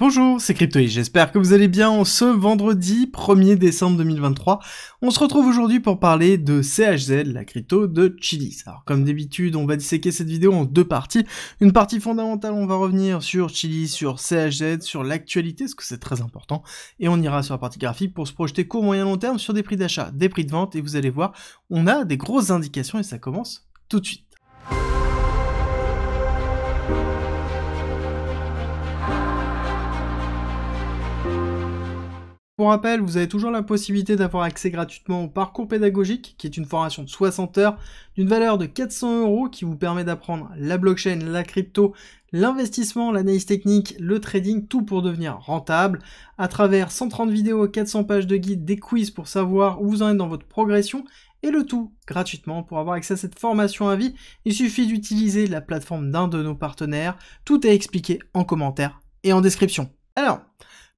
Bonjour, c'est Crypto j'espère que vous allez bien ce vendredi 1er décembre 2023. On se retrouve aujourd'hui pour parler de CHZ, la crypto de Chili. Alors comme d'habitude, on va disséquer cette vidéo en deux parties. Une partie fondamentale, on va revenir sur Chili, sur CHZ, sur l'actualité, parce que c'est très important. Et on ira sur la partie graphique pour se projeter court, moyen, long terme sur des prix d'achat, des prix de vente. Et vous allez voir, on a des grosses indications et ça commence tout de suite. Pour rappel, vous avez toujours la possibilité d'avoir accès gratuitement au parcours pédagogique, qui est une formation de 60 heures d'une valeur de 400 euros qui vous permet d'apprendre la blockchain, la crypto, l'investissement, l'analyse technique, le trading, tout pour devenir rentable, à travers 130 vidéos, 400 pages de guide, des quiz pour savoir où vous en êtes dans votre progression, et le tout gratuitement. Pour avoir accès à cette formation à vie, il suffit d'utiliser la plateforme d'un de nos partenaires. Tout est expliqué en commentaire et en description. Alors,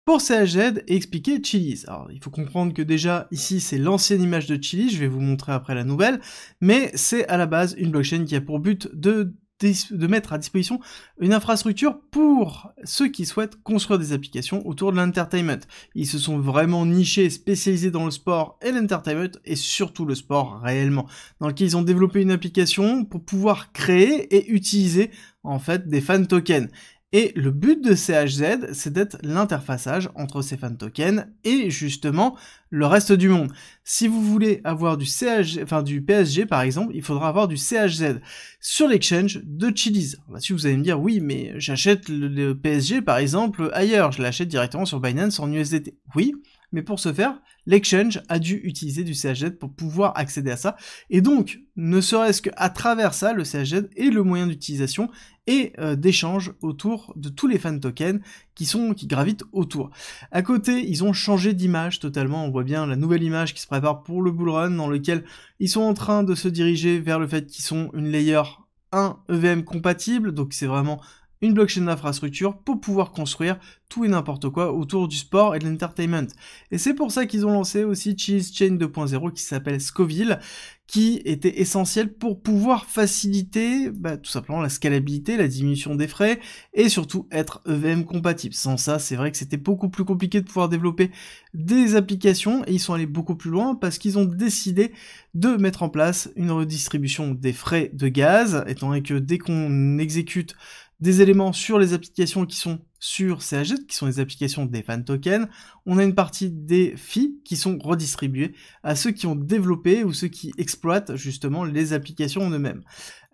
pour CHZ expliquer Chili's. Alors il faut comprendre que déjà ici c'est l'ancienne image de Chili. je vais vous montrer après la nouvelle, mais c'est à la base une blockchain qui a pour but de de mettre à disposition une infrastructure pour ceux qui souhaitent construire des applications autour de l'entertainment. Ils se sont vraiment nichés, spécialisés dans le sport et l'entertainment, et surtout le sport réellement, dans lequel ils ont développé une application pour pouvoir créer et utiliser en fait des fan tokens. Et le but de CHZ, c'est d'être l'interfaçage entre ces fan tokens et justement le reste du monde. Si vous voulez avoir du, CHZ, enfin, du PSG par exemple, il faudra avoir du CHZ sur l'exchange de Chili's. là bah, si vous allez me dire oui, mais j'achète le, le PSG par exemple ailleurs, je l'achète directement sur Binance en USDT. Oui, mais pour ce faire, l'exchange a dû utiliser du CHZ pour pouvoir accéder à ça. Et donc, ne serait-ce qu'à travers ça, le CHZ est le moyen d'utilisation et euh, d'échange autour de tous les fan tokens qui sont qui gravitent autour. À côté, ils ont changé d'image totalement. On voit bien la nouvelle image qui se prépare pour le bull run, dans lequel ils sont en train de se diriger vers le fait qu'ils sont une layer 1 EVM compatible. Donc c'est vraiment une blockchain d'infrastructure pour pouvoir construire tout et n'importe quoi autour du sport et de l'entertainment. Et c'est pour ça qu'ils ont lancé aussi Cheese Chain 2.0 qui s'appelle Scoville, qui était essentiel pour pouvoir faciliter bah, tout simplement la scalabilité, la diminution des frais et surtout être EVM compatible. Sans ça, c'est vrai que c'était beaucoup plus compliqué de pouvoir développer des applications et ils sont allés beaucoup plus loin parce qu'ils ont décidé de mettre en place une redistribution des frais de gaz, étant donné que dès qu'on exécute des éléments sur les applications qui sont sur CHG, qui sont les applications des fan tokens. On a une partie des fees qui sont redistribuées à ceux qui ont développé ou ceux qui exploitent justement les applications en eux-mêmes.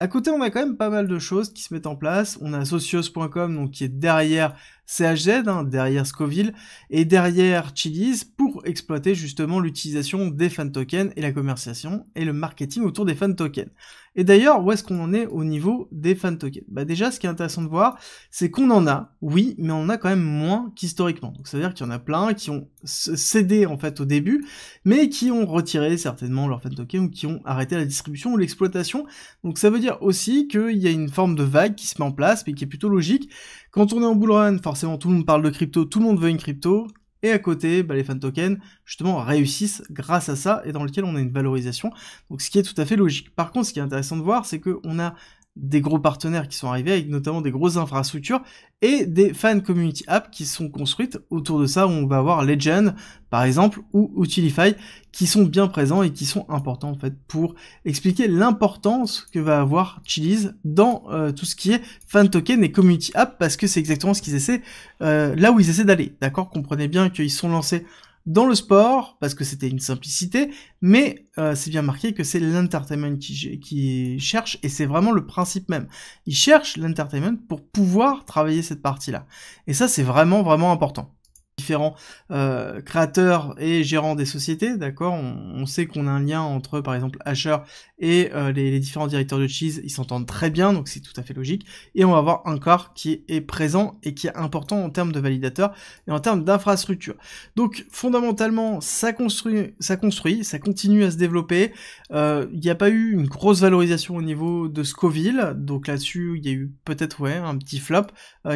À côté, on a quand même pas mal de choses qui se mettent en place. On a socios.com, donc qui est derrière CHZ, hein, derrière Scoville et derrière Chili's pour exploiter justement l'utilisation des fan tokens et la commercialisation et le marketing autour des fan tokens. Et d'ailleurs, où est-ce qu'on en est au niveau des fan tokens Bah déjà, ce qui est intéressant de voir, c'est qu'on en a, oui, mais on en a quand même moins qu'historiquement. Donc ça veut dire qu'il y en a plein qui ont cédé en fait au début, mais qui ont retiré certainement leurs fan tokens ou qui ont arrêté la distribution ou l'exploitation. Donc ça veut dire aussi qu'il y a une forme de vague qui se met en place, mais qui est plutôt logique. Quand on est en bull run, forcément tout le monde parle de crypto, tout le monde veut une crypto. Et à côté, bah, les fan tokens, justement, réussissent grâce à ça et dans lequel on a une valorisation. Donc, ce qui est tout à fait logique. Par contre, ce qui est intéressant de voir, c'est qu'on a des gros partenaires qui sont arrivés avec notamment des grosses infrastructures et des fan community apps qui sont construites autour de ça. où On va avoir Legend par exemple ou Utilify qui sont bien présents et qui sont importants en fait pour expliquer l'importance que va avoir Chili's dans euh, tout ce qui est fan token et community app parce que c'est exactement ce qu'ils essaient euh, là où ils essaient d'aller. D'accord, comprenez bien qu'ils sont lancés dans le sport, parce que c'était une simplicité, mais euh, c'est bien marqué que c'est l'entertainment qui, qui cherche, et c'est vraiment le principe même. Ils cherchent l'entertainment pour pouvoir travailler cette partie-là. Et ça, c'est vraiment, vraiment important différents euh, créateurs et gérants des sociétés, d'accord on, sait qu'on a un lien entre, par exemple, Asher et euh, les, différents directeurs de Cheese, ils s'entendent très bien, donc c'est tout à fait logique. Et on va avoir un corps qui est présent et qui est important en termes de validateurs et en termes d'infrastructure. Donc, fondamentalement, ça construit, ça construit, ça continue à se développer. Euh, il n'y a pas eu une grosse valorisation au niveau de Scoville, donc là-dessus, il y a eu peut-être, ouais, un petit flop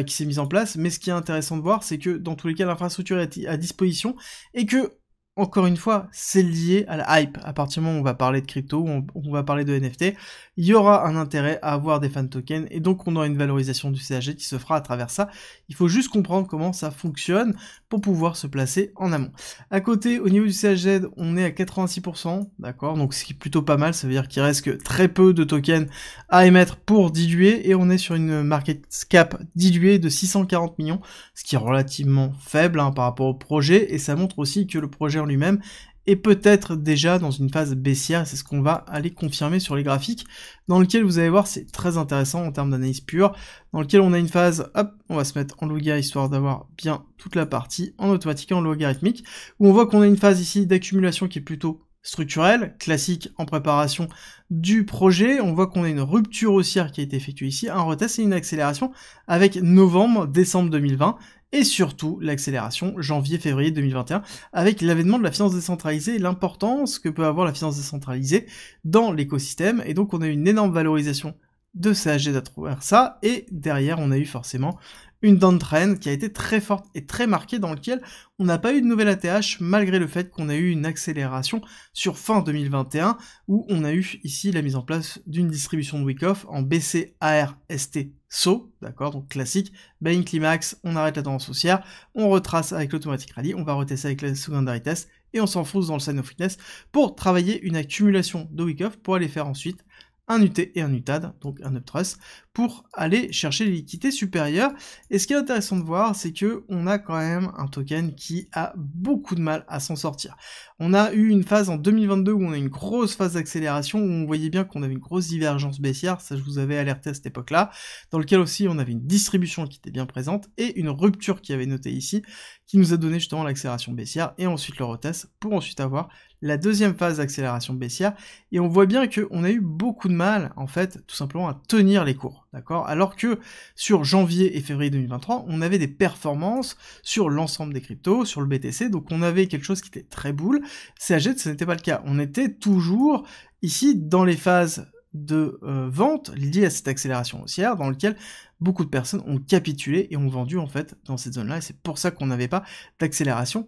qui s'est mis en place, mais ce qui est intéressant de voir, c'est que dans tous les cas, l'infrastructure structure à disposition et que encore une fois, c'est lié à la hype. À partir du moment où on va parler de crypto, on, on, va parler de NFT, il y aura un intérêt à avoir des fan tokens et donc on aura une valorisation du CAG qui se fera à travers ça. Il faut juste comprendre comment ça fonctionne pour pouvoir se placer en amont. À côté, au niveau du CHZ, on est à 86%, d'accord Donc ce qui est plutôt pas mal, ça veut dire qu'il reste que très peu de tokens à émettre pour diluer, et on est sur une market cap diluée de 640 millions, ce qui est relativement faible hein, par rapport au projet, et ça montre aussi que le projet en lui-même et peut-être déjà dans une phase baissière, c'est ce qu'on va aller confirmer sur les graphiques, dans lequel vous allez voir, c'est très intéressant en termes d'analyse pure, dans lequel on a une phase, hop, on va se mettre en loga histoire d'avoir bien toute la partie en automatique et en logarithmique, où on voit qu'on a une phase ici d'accumulation qui est plutôt structurelle, classique en préparation du projet. On voit qu'on a une rupture haussière qui a été effectuée ici, un retest et une accélération avec novembre, décembre 2020 et surtout l'accélération janvier-février 2021 avec l'avènement de la finance décentralisée l'importance que peut avoir la finance décentralisée dans l'écosystème. Et donc on a eu une énorme valorisation de CHG à travers ça et derrière on a eu forcément une downtrend qui a été très forte et très marquée dans lequel on n'a pas eu de nouvelle ATH malgré le fait qu'on a eu une accélération sur fin 2021 où on a eu ici la mise en place d'une distribution de week-off en BCARST saut, d'accord, donc classique, Bain climax, on arrête la tendance haussière, on retrace avec l'automatic rally, on va retester avec la secondary test, et on s'enfonce dans le sign of fitness pour travailler une accumulation de week-off pour aller faire ensuite un UT et un UTAD, donc un uptrust, pour aller chercher les liquidités supérieures. Et ce qui est intéressant de voir, c'est que on a quand même un token qui a beaucoup de mal à s'en sortir. On a eu une phase en 2022 où on a une grosse phase d'accélération, où on voyait bien qu'on avait une grosse divergence baissière, ça je vous avais alerté à cette époque-là, dans lequel aussi on avait une distribution qui était bien présente et une rupture qui avait noté ici, qui nous a donné justement l'accélération baissière et ensuite le retest pour ensuite avoir la deuxième phase d'accélération baissière et on voit bien qu'on a eu beaucoup de mal en fait tout simplement à tenir les cours. D'accord Alors que sur janvier et février 2023, on avait des performances sur l'ensemble des cryptos, sur le BTC, donc on avait quelque chose qui était très boule. que ce n'était pas le cas. On était toujours ici dans les phases de euh, vente liées à cette accélération haussière dans lequel beaucoup de personnes ont capitulé et ont vendu en fait dans cette zone-là. Et c'est pour ça qu'on n'avait pas d'accélération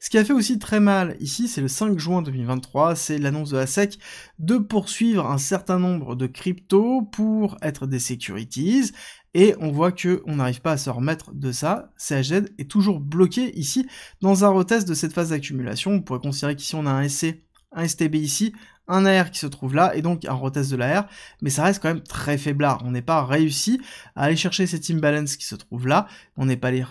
ce qui a fait aussi très mal ici, c'est le 5 juin 2023, c'est l'annonce de la SEC de poursuivre un certain nombre de cryptos pour être des securities, et on voit que on n'arrive pas à se remettre de ça. CHZ est toujours bloqué ici dans un retest de cette phase d'accumulation. On pourrait considérer qu'ici on a un SC, un STB ici, un AR qui se trouve là et donc un retest de l'AR, mais ça reste quand même très faiblard. On n'est pas réussi à aller chercher cette imbalance qui se trouve là, on n'est pas allé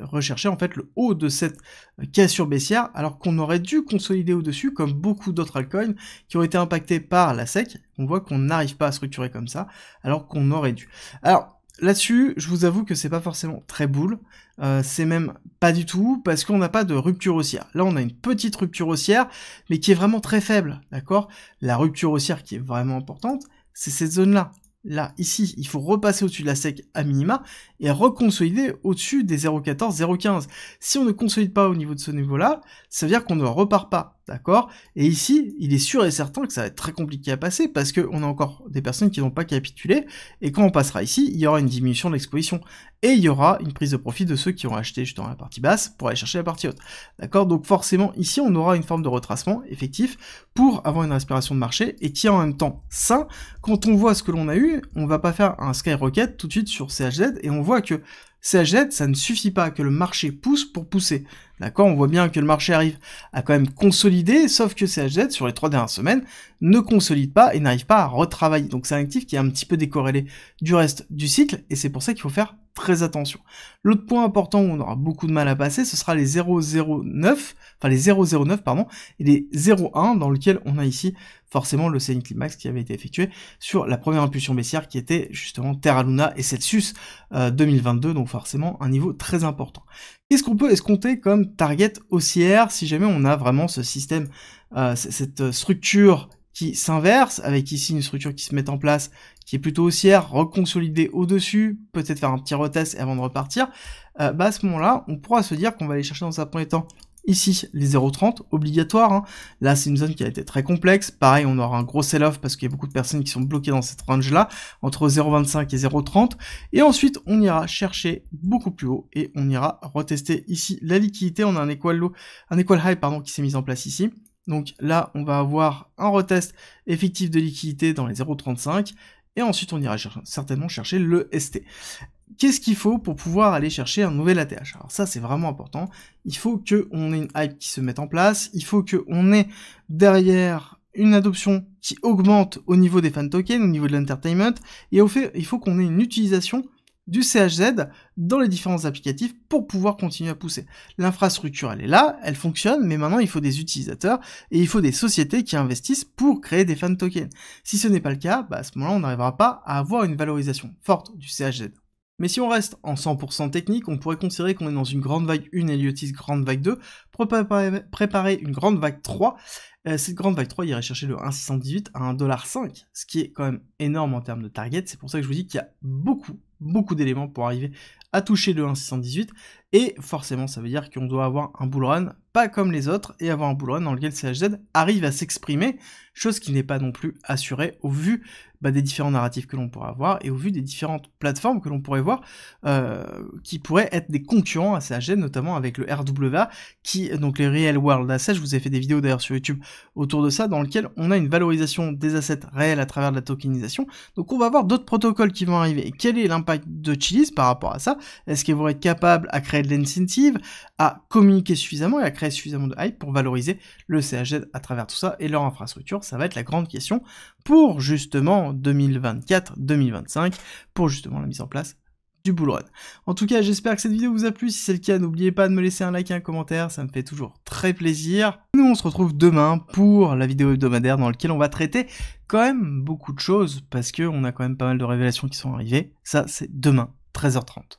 rechercher en fait le haut de cette euh, cassure baissière, alors qu'on aurait dû consolider au-dessus comme beaucoup d'autres altcoins qui ont été impactés par la SEC. On voit qu'on n'arrive pas à structurer comme ça, alors qu'on aurait dû. Alors, Là-dessus, je vous avoue que c'est pas forcément très boule, euh, c'est même pas du tout, parce qu'on n'a pas de rupture haussière. Là, on a une petite rupture haussière, mais qui est vraiment très faible, d'accord La rupture haussière qui est vraiment importante, c'est cette zone-là. Là, ici, il faut repasser au-dessus de la sec à minima, et reconsolider au-dessus des 0,14, 0,15. Si on ne consolide pas au niveau de ce niveau-là, ça veut dire qu'on ne repart pas, d'accord Et ici, il est sûr et certain que ça va être très compliqué à passer parce qu'on a encore des personnes qui n'ont pas capitulé, et quand on passera ici, il y aura une diminution de l'exposition, et il y aura une prise de profit de ceux qui ont acheté justement la partie basse pour aller chercher la partie haute, d'accord Donc forcément, ici, on aura une forme de retracement effectif pour avoir une respiration de marché, et qui en même temps sain. Quand on voit ce que l'on a eu, on va pas faire un skyrocket tout de suite sur CHZ, et on voit que CHZ, ça ne suffit pas, que le marché pousse pour pousser. D'accord On voit bien que le marché arrive à quand même consolider, sauf que CHZ, sur les trois dernières semaines, ne consolide pas et n'arrive pas à retravailler. Donc c'est un actif qui est un petit peu décorrélé du reste du cycle, et c'est pour ça qu'il faut faire très attention. L'autre point important où on aura beaucoup de mal à passer, ce sera les 009, enfin les 009 pardon, et les 01 dans lequel on a ici forcément le Sailing Climax qui avait été effectué sur la première impulsion baissière qui était justement Terra Luna et Celsius 2022, euh, donc forcément un niveau très important. Qu'est-ce qu'on peut escompter comme target haussière si jamais on a vraiment ce système, euh, cette euh, structure qui s'inverse, avec ici une structure qui se met en place, qui est plutôt haussière, reconsolidée au-dessus, peut-être faire un petit retest avant de repartir, euh, bah, à ce moment-là, on pourra se dire qu'on va aller chercher dans un premier temps ici les 0,30 obligatoires. Hein. Là, c'est une zone qui a été très complexe. Pareil, on aura un gros sell-off parce qu'il y a beaucoup de personnes qui sont bloquées dans cette range-là, entre 0,25 et 0,30. Et ensuite, on ira chercher beaucoup plus haut et on ira retester ici la liquidité. On a un equal low, un equal high pardon, qui s'est mis en place ici. Donc là, on va avoir un retest effectif de liquidité dans les 0,35 et ensuite on ira certainement chercher le ST. Qu'est-ce qu'il faut pour pouvoir aller chercher un nouvel ATH Alors ça c'est vraiment important. Il faut qu'on ait une hype qui se mette en place, il faut qu'on ait derrière une adoption qui augmente au niveau des fan tokens, au niveau de l'entertainment, et au fait, il faut qu'on ait une utilisation du CHZ dans les différents applicatifs pour pouvoir continuer à pousser. L'infrastructure, elle est là, elle fonctionne, mais maintenant il faut des utilisateurs et il faut des sociétés qui investissent pour créer des fan tokens. Si ce n'est pas le cas, bah, à ce moment-là, on n'arrivera pas à avoir une valorisation forte du CHZ. Mais si on reste en 100% technique, on pourrait considérer qu'on est dans une grande vague 1 Eliotis, grande vague 2, préparer, une grande vague 3. Euh, cette grande vague 3 irait chercher le 1,618 à 1,5$, ce qui est quand même énorme en termes de target. C'est pour ça que je vous dis qu'il y a beaucoup beaucoup d'éléments pour arriver à toucher le 1,618. Et forcément, ça veut dire qu'on doit avoir un bull run pas comme les autres et avoir un bull run dans lequel CHZ arrive à s'exprimer, chose qui n'est pas non plus assurée au vu bah, des différents narratifs que l'on pourrait avoir et au vu des différentes plateformes que l'on pourrait voir euh, qui pourraient être des concurrents à CHZ, notamment avec le RWA, qui donc les Real World Assets. Je vous ai fait des vidéos d'ailleurs sur YouTube autour de ça, dans lequel on a une valorisation des assets réels à travers la tokenisation. Donc on va voir d'autres protocoles qui vont arriver. quel est l'impact de Chilis par rapport à ça Est-ce qu'ils vont être capables à créer de l'incentive, à communiquer suffisamment et à créer suffisamment de hype pour valoriser le CHZ à travers tout ça et leur infrastructure Ça va être la grande question pour justement 2024-2025, pour justement la mise en place du bullrun. En tout cas, j'espère que cette vidéo vous a plu. Si c'est le cas, n'oubliez pas de me laisser un like et un commentaire, ça me fait toujours très plaisir. Nous, on se retrouve demain pour la vidéo hebdomadaire dans laquelle on va traiter quand même beaucoup de choses parce qu'on a quand même pas mal de révélations qui sont arrivées. Ça, c'est demain, 13h30.